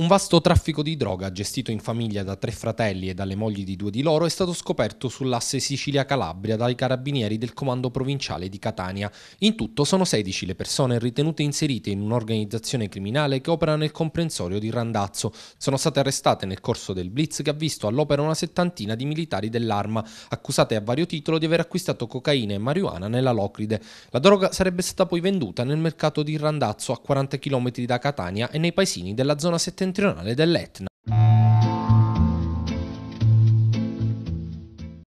Un vasto traffico di droga gestito in famiglia da tre fratelli e dalle mogli di due di loro è stato scoperto sull'asse Sicilia-Calabria dai carabinieri del comando provinciale di Catania. In tutto sono 16 le persone ritenute inserite in un'organizzazione criminale che opera nel comprensorio di Randazzo. Sono state arrestate nel corso del blitz che ha visto all'opera una settantina di militari dell'arma, accusate a vario titolo di aver acquistato cocaina e marijuana nella Locride. La droga sarebbe stata poi venduta nel mercato di Randazzo a 40 km da Catania e nei paesini della zona settentrionale settentrionale dell'Etna.